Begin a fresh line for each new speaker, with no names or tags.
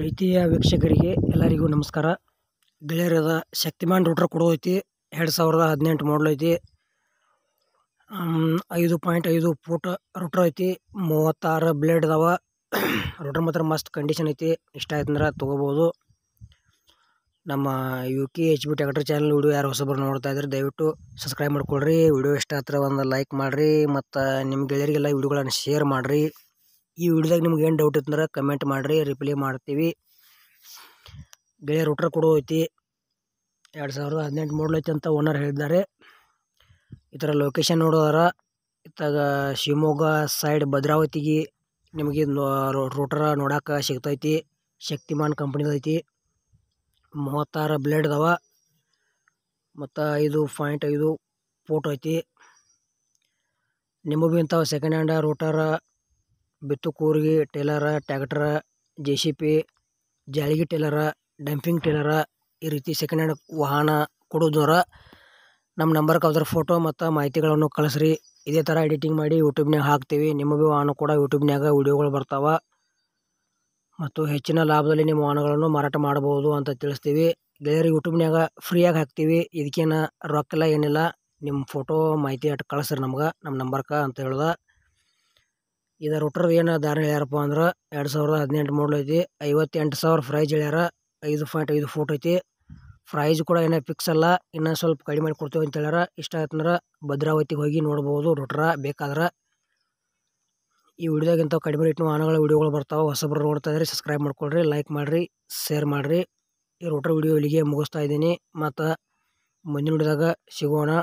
ಪ್ರೀತಿಯ ವೀಕ್ಷಕರಿಗೆ ಎಲ್ಲರಿಗೂ ನಮಸ್ಕಾರ ಗೆಳೆಯರದ ಶಕ್ತಿಮಾನ್ ರೂಟ್ರ್ ಕೊಡೋ ಐತಿ ಎರಡು ಸಾವಿರದ ಹದಿನೆಂಟು ಮಾಡಲ್ ಐತಿ ಐದು ಪಾಯಿಂಟ್ ಐದು ಫೂಟ್ ರೂಟ್ರ್ ಐತಿ ಮೂವತ್ತಾರು ಬ್ಲೇಡ್ ಅದಾವ ರೂಟ್ರ್ ಮಾತ್ರ ಮಸ್ತ್ ಕಂಡೀಷನ್ ಐತಿ ಇಷ್ಟ ಆಯ್ತಂದ್ರೆ ತೊಗೋಬೋದು ನಮ್ಮ U K H B tractor channel video ಯಾರು ಹೊಸಬ್ರು ನೋಡ್ತಾ ಇದ್ರೆ ದಯವಿಟ್ಟು ಸಬ್ಸ್ಕ್ರೈಬ್ ಮಾಡ್ಕೊಳ್ರಿ ವಿಡಿಯೋ ಇಷ್ಟ ಹತ್ರ ಒಂದು ಲೈಕ್ ಮಾಡಿರಿ ಮತ್ತು ನಿಮ್ಮ ಗೆಳೆಯರಿಗೆಲ್ಲ ವೀಡಿಯೋಗಳನ್ನು ಶೇರ್ ಮಾಡಿರಿ ಈ ವಿಡಿಯೋದಾಗ ನಿಮ್ಗೆ ಏನು ಡೌಟ್ ಇತ್ತಂದ್ರೆ ಕಮೆಂಟ್ ಮಾಡಿರಿ ರಿಪ್ಲೈ ಮಾಡ್ತೀವಿ ಗೆಳೆಯ ರೂಟರ್ ಕೊಡೋ ಐತಿ ಎರಡು ಸಾವಿರದ ಹದಿನೆಂಟು ಮಾಡಲ್ ಐತಿ ಅಂತ ಓನರ್ ಹೇಳಿದ್ದಾರೆ ಈ ಥರ ಲೊಕೇಶನ್ ನೋಡೋದಾರ ಇತ್ತಾಗ ಶಿವಮೊಗ್ಗ ಸೈಡ್ ಭದ್ರಾವತಿಗೆ ನಿಮಗೆ ರೂಟರ್ ನೋಡೋಕೆ ಸಿಗ್ತೈತಿ ಶಕ್ತಿಮಾನ್ ಕಂಪ್ನಿದೈತಿ ಮೂವತ್ತಾರು ಬ್ಲೇಡ್ ಅದಾವ ಮತ್ತು ಐದು ಪಾಯಿಂಟ್ ಐದು ಫೋಟೋ ಐತಿ ನಿಮಗೂ ಇಂಥ ಸೆಕೆಂಡ್ ಹ್ಯಾಂಡ ರೂಟರ ಬಿತ್ತು ಕೂರಿಗೆ ಜೆ ಟ್ಯಾಕ್ಟರ ಪಿ ಜಾಲಿಗೆ ಟೇಲರ ಡಂಪಿಂಗ್ ಟೇಲರ ಈ ರೀತಿ ಸೆಕೆಂಡ್ ಹ್ಯಾಂಡ್ ವಾಹನ ಕೊಡುವವರ ನಮ್ಮ ನಂಬರ್ ಅದರ ಫೋಟೋ ಮತ್ತು ಮಾಹಿತಿಗಳನ್ನು ಕಳಿಸ್ರಿ ಇದೇ ಥರ ಎಡಿಟಿಂಗ್ ಮಾಡಿ ಯೂಟ್ಯೂಬ್ನಾಗ ಹಾಕ್ತೀವಿ ನಿಮ್ಮ ಭೀ ವಾಹನ ಕೂಡ ಯೂಟ್ಯೂಬ್ನಾಗ ವೀಡಿಯೋಗಳು ಬರ್ತಾವೆ ಮತ್ತು ಹೆಚ್ಚಿನ ಲಾಭದಲ್ಲಿ ನಿಮ್ಮ ವಾಹನಗಳನ್ನು ಮಾರಾಟ ಮಾಡ್ಬೋದು ಅಂತ ತಿಳಿಸ್ತೀವಿ ಗೆಳೆಯರು ಯೂಟ್ಯೂಬ್ನಾಗ ಫ್ರೀಯಾಗಿ ಹಾಕ್ತೀವಿ ಇದಕ್ಕೇನು ರೊಕ್ಕ ಏನಿಲ್ಲ ನಿಮ್ಮ ಫೋಟೋ ಮಾಹಿತಿ ಅಟ್ ಕಳಿಸ್ರಿ ನಮ್ಗೆ ನಮ್ಮ ನಂಬರ್ಕ ಅಂತ ಹೇಳ್ದೆ ಇದ ಹುಟ್ರ್ ಏನು ದಾರಿ ಹೇಳ್ಯಾರಪ್ಪ ಅಂದ್ರೆ ಎರಡು ಸಾವಿರದ ಹದಿನೆಂಟು ಮಾಡಲ್ ಐತಿ ಐವತ್ತೆಂಟು ಸಾವಿರ ಪ್ರೈಜ್ ಹೇಳ್ಯಾರ ಐದು ಪಾಯಿಂಟ್ ಐದು ಫೂಟ್ ಐತಿ ಪ್ರೈಜ್ ಕೂಡ ಏನೇ ಫಿಕ್ಸ್ ಅಲ್ಲ ಇನ್ನೊಂದು ಸ್ವಲ್ಪ ಕಡಿಮೆ ಮಾಡಿ ಕೊಡ್ತೇವೆ ಅಂತ ಹೇಳ್ಯಾರ ಇಷ್ಟ ಆಯ್ತಂದ್ರೆ ಭದ್ರಾವತಿಗೆ ಹೋಗಿ ನೋಡ್ಬೋದು ರುಟ್ರ ಬೇಕಾದ್ರೆ ಈ ವಿಡಿಯೋದಾಗಿಂತ ಕಡಿಮೆ ರೇಟ್ನ ವಾಹನಗಳ ವಿಡಿಯೋಗಳು ಬರ್ತಾವೆ ಹೊಸಬ್ರು ನೋಡ್ತಾ ಇದ್ರೆ ಸಬ್ಸ್ಕ್ರೈಬ್ ಮಾಡ್ಕೊಳ್ರಿ ಲೈಕ್ ಮಾಡ್ರಿ ಶೇರ್ ಮಾಡಿರಿ ಈ ರೋಟ್ರ ವಿಡಿಯೋ ಇಲ್ಲಿಗೆ ಮುಗಿಸ್ತಾ ಇದ್ದೀನಿ ಮತ್ತು ಮುಂದಿನ ವಿಡಿಯೋದಾಗ ಸಿಗೋಣ